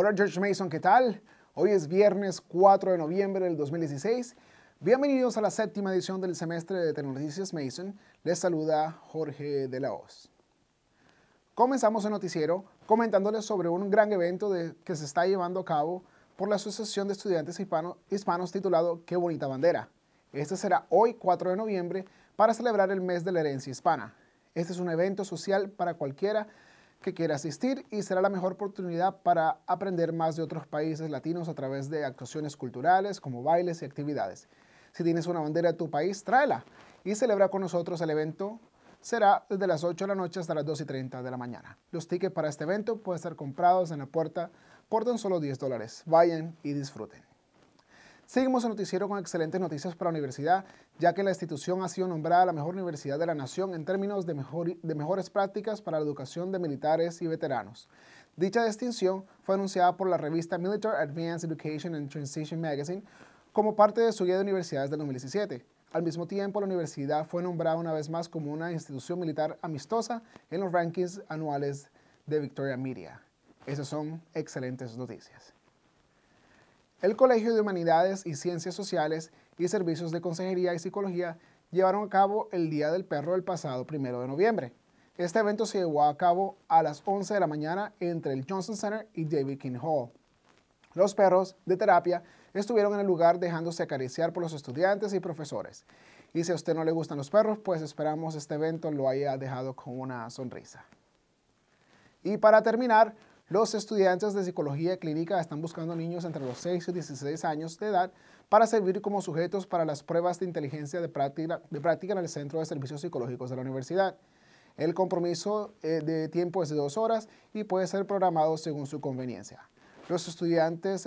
Hola George Mason, ¿qué tal? Hoy es viernes 4 de noviembre del 2016. Bienvenidos a la séptima edición del semestre de Tecnologías Mason. Les saluda Jorge de la Hoz. Comenzamos el noticiero comentándoles sobre un gran evento de, que se está llevando a cabo por la Asociación de Estudiantes Hispanos titulado Qué Bonita Bandera. Este será hoy 4 de noviembre para celebrar el mes de la herencia hispana. Este es un evento social para cualquiera que quiera asistir y será la mejor oportunidad para aprender más de otros países latinos a través de actuaciones culturales como bailes y actividades. Si tienes una bandera de tu país, tráela y celebra con nosotros el evento. Será desde las 8 de la noche hasta las 2 y 30 de la mañana. Los tickets para este evento pueden ser comprados en la puerta por tan solo 10 dólares. Vayan y disfruten. Seguimos el noticiero con excelentes noticias para la universidad, ya que la institución ha sido nombrada la mejor universidad de la nación en términos de, de mejores prácticas para la educación de militares y veteranos. Dicha distinción fue anunciada por la revista Military Advanced Education and Transition Magazine como parte de su guía de universidades del 2017. Al mismo tiempo, la universidad fue nombrada una vez más como una institución militar amistosa en los rankings anuales de Victoria Media. Esas son excelentes noticias. El Colegio de Humanidades y Ciencias Sociales y Servicios de Consejería y Psicología llevaron a cabo el Día del Perro el pasado primero de noviembre. Este evento se llevó a cabo a las 11 de la mañana entre el Johnson Center y David King Hall. Los perros de terapia estuvieron en el lugar dejándose acariciar por los estudiantes y profesores. Y si a usted no le gustan los perros, pues esperamos este evento lo haya dejado con una sonrisa. Y para terminar, los estudiantes de psicología clínica están buscando niños entre los 6 y 16 años de edad para servir como sujetos para las pruebas de inteligencia de práctica, en el Centro de Servicios Psicológicos de la Universidad. El compromiso eh, de tiempo es de dos horas y puede ser programado según su conveniencia. Los estudiantes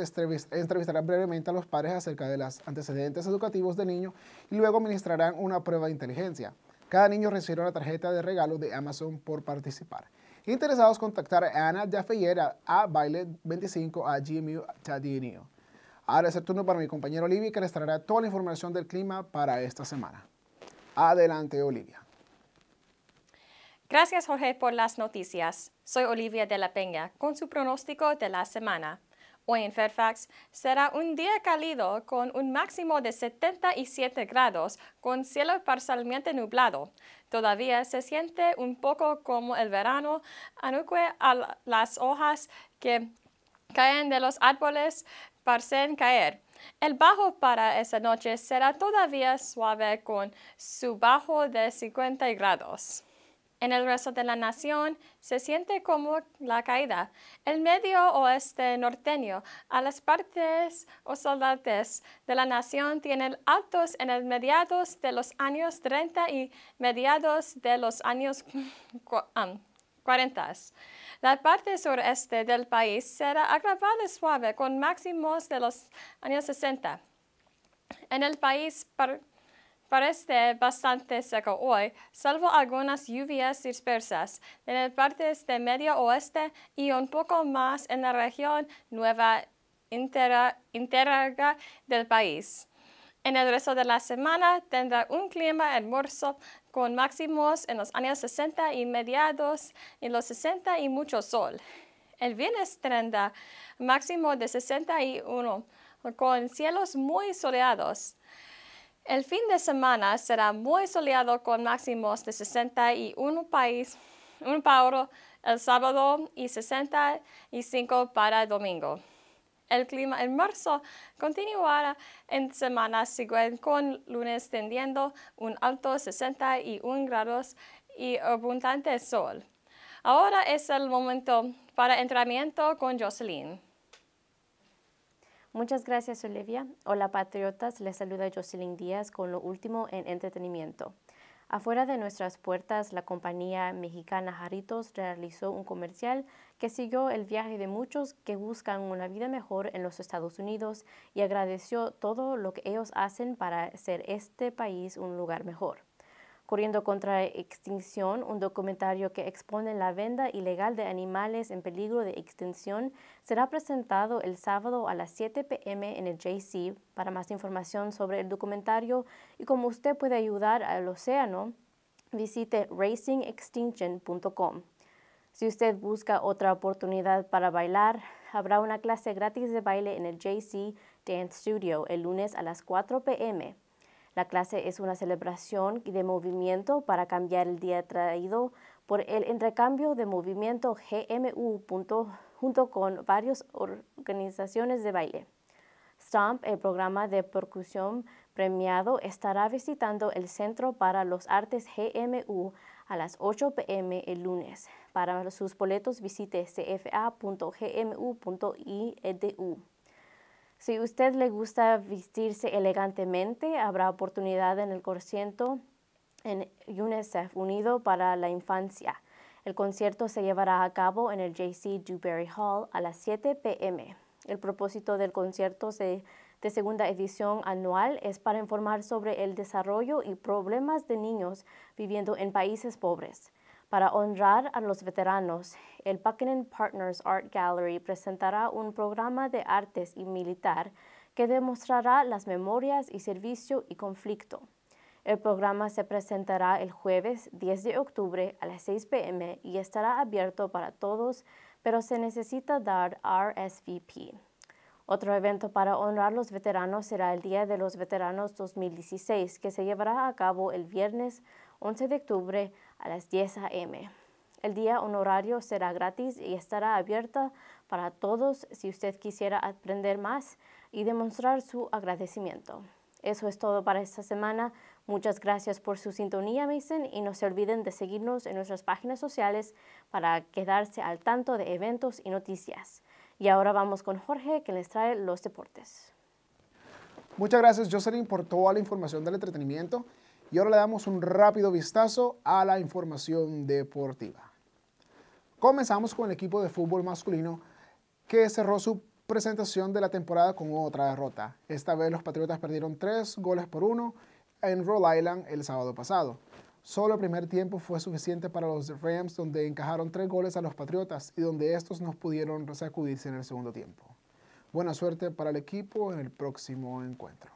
entrevistarán brevemente a los padres acerca de los antecedentes educativos del niño y luego administrarán una prueba de inteligencia. Cada niño recibe una tarjeta de regalo de Amazon por participar. Interesados contactar a Ana de a, a baile25 a gmu Tadinio. Ahora es el turno para mi compañero Olivia que les traerá toda la información del clima para esta semana. Adelante, Olivia. Gracias, Jorge, por las noticias. Soy Olivia de la Peña con su pronóstico de la semana. Hoy en Fairfax será un día cálido con un máximo de 77 grados con cielo parcialmente nublado. Todavía se siente un poco como el verano, aunque a las hojas que caen de los árboles parecen caer. El bajo para esa noche será todavía suave con su bajo de 50 grados. En el resto de la nación se siente como la caída. El medio oeste norteño, a las partes o soldados de la nación tienen altos en el mediados de los años 30 y mediados de los años 40. La parte sureste del país será agravada suave con máximos de los años 60. En el país Parece bastante seco hoy, salvo algunas lluvias dispersas en el partes de medio oeste y un poco más en la región nueva interna del país. En el resto de la semana tendrá un clima hermoso con máximos en los años 60 y mediados y los 60 y mucho sol. El viernes tendrá máximo de 61 con cielos muy soleados. El fin de semana será muy soleado con máximos de 61 país, un Paulo el sábado y 65 para domingo. El clima en marzo continuará en semana siguiente con lunes tendiendo un alto 61 grados y abundante sol. Ahora es el momento para entrenamiento con Jocelyn. Muchas gracias, Olivia. Hola, patriotas. Les saluda Jocelyn Díaz con lo último en entretenimiento. Afuera de nuestras puertas, la compañía mexicana Jaritos realizó un comercial que siguió el viaje de muchos que buscan una vida mejor en los Estados Unidos y agradeció todo lo que ellos hacen para hacer este país un lugar mejor. Corriendo contra Extinción, un documentario que expone la venda ilegal de animales en peligro de extinción, será presentado el sábado a las 7 p.m. en el JC. Para más información sobre el documentario y cómo usted puede ayudar al océano, visite racingextinction.com. Si usted busca otra oportunidad para bailar, habrá una clase gratis de baile en el JC Dance Studio el lunes a las 4 p.m. La clase es una celebración de movimiento para cambiar el día traído por el intercambio de movimiento GMU junto con varias organizaciones de baile. Stamp, el programa de percusión premiado, estará visitando el Centro para los Artes GMU a las 8 p.m. el lunes. Para sus boletos visite cfa.gmu.edu. Si usted le gusta vestirse elegantemente, habrá oportunidad en el concierto en UNICEF Unido para la Infancia. El concierto se llevará a cabo en el JC Dewberry Hall a las 7 p.m. El propósito del concierto de segunda edición anual es para informar sobre el desarrollo y problemas de niños viviendo en países pobres. Para honrar a los veteranos, el Buckingham Partners Art Gallery presentará un programa de artes y militar que demostrará las memorias y servicio y conflicto. El programa se presentará el jueves 10 de octubre a las 6 p.m. y estará abierto para todos, pero se necesita dar RSVP. Otro evento para honrar a los veteranos será el Día de los Veteranos 2016, que se llevará a cabo el viernes 11 de octubre a las 10 a.m. El día honorario será gratis y estará abierta para todos si usted quisiera aprender más y demostrar su agradecimiento. Eso es todo para esta semana. Muchas gracias por su sintonía, Mason, y no se olviden de seguirnos en nuestras páginas sociales para quedarse al tanto de eventos y noticias. Y ahora vamos con Jorge, que les trae los deportes. Muchas gracias, Jocelyn, por toda la información del entretenimiento. Y ahora le damos un rápido vistazo a la información deportiva. Comenzamos con el equipo de fútbol masculino que cerró su presentación de la temporada con otra derrota. Esta vez los Patriotas perdieron tres goles por uno en Rhode Island el sábado pasado. Solo el primer tiempo fue suficiente para los Rams, donde encajaron tres goles a los Patriotas y donde estos no pudieron resacudirse en el segundo tiempo. Buena suerte para el equipo en el próximo encuentro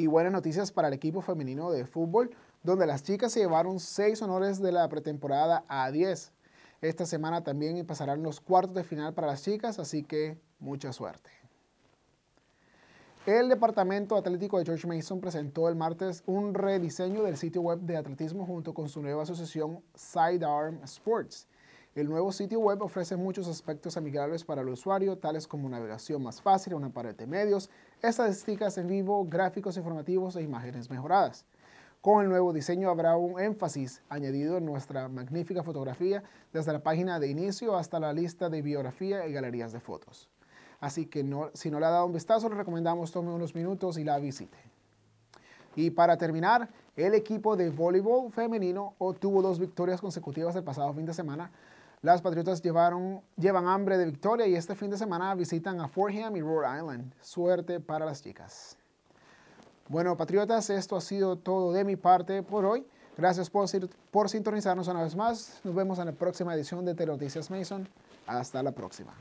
y buenas noticias para el equipo femenino de fútbol, donde las chicas se llevaron seis honores de la pretemporada a 10. Esta semana también pasarán los cuartos de final para las chicas, así que mucha suerte. El Departamento Atlético de George Mason presentó el martes un rediseño del sitio web de atletismo junto con su nueva asociación Sidearm Sports. El nuevo sitio web ofrece muchos aspectos amigables para el usuario, tales como navegación más fácil, una pared de medios, estadísticas en vivo, gráficos informativos e imágenes mejoradas. Con el nuevo diseño habrá un énfasis añadido en nuestra magnífica fotografía desde la página de inicio hasta la lista de biografía y galerías de fotos. Así que si no le ha dado un vistazo, le recomendamos tome unos minutos y la visite. Y para terminar, el equipo de voleibol femenino obtuvo dos victorias consecutivas el pasado fin de semana las Patriotas llevan hambre de victoria y este fin de semana visitan a Fordham y Rhode Island. Suerte para las chicas. Bueno, Patriotas, esto ha sido todo de mi parte por hoy. Gracias por, sintonizarnos una vez más. Nos vemos en la próxima edición de Telenoticias Mason. Hasta la próxima.